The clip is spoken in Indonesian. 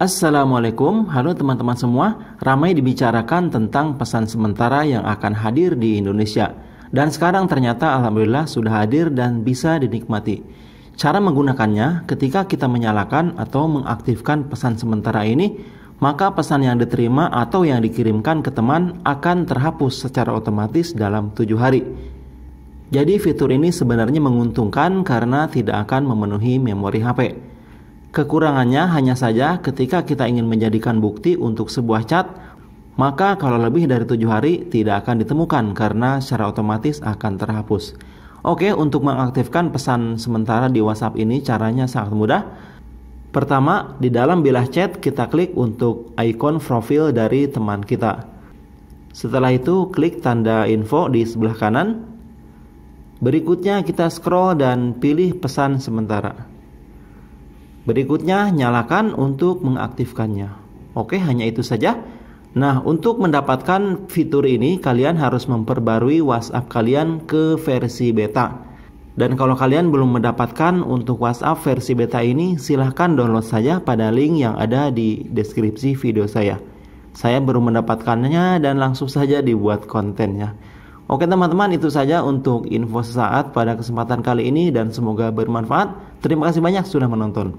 Assalamualaikum, halo teman-teman semua. Ramai dibicarakan tentang pesan sementara yang akan hadir di Indonesia. Dan sekarang ternyata alhamdulillah sudah hadir dan bisa dinikmati. Cara menggunakannya ketika kita menyalakan atau mengaktifkan pesan sementara ini, maka pesan yang diterima atau yang dikirimkan ke teman akan terhapus secara otomatis dalam tujuh hari. Jadi fitur ini sebenarnya menguntungkan karena tidak akan memenuhi memori HP. Kekurangannya hanya saja ketika kita ingin menjadikan bukti untuk sebuah cat, maka kalau lebih dari tujuh hari tidak akan ditemukan karena secara otomatis akan terhapus. Oke, untuk mengaktifkan pesan sementara di WhatsApp ini caranya sangat mudah. Pertama, di dalam bilah chat kita klik untuk ikon profil dari teman kita. Setelah itu, klik tanda info di sebelah kanan. Berikutnya kita scroll dan pilih pesan sementara. Berikutnya nyalakan untuk mengaktifkannya. Oke, hanya itu saja. Nah, untuk mendapatkan fitur ini kalian harus memperbarui WhatsApp kalian ke versi beta. Dan kalau kalian belum mendapatkan untuk WhatsApp versi beta ini, silahkan download saja pada link yang ada di deskripsi video saya. Saya baru mendapatkannya dan langsung saja dibuat kontennya. Oke teman-teman itu saja untuk info sesaat pada kesempatan kali ini dan semoga bermanfaat. Terima kasih banyak sudah menonton.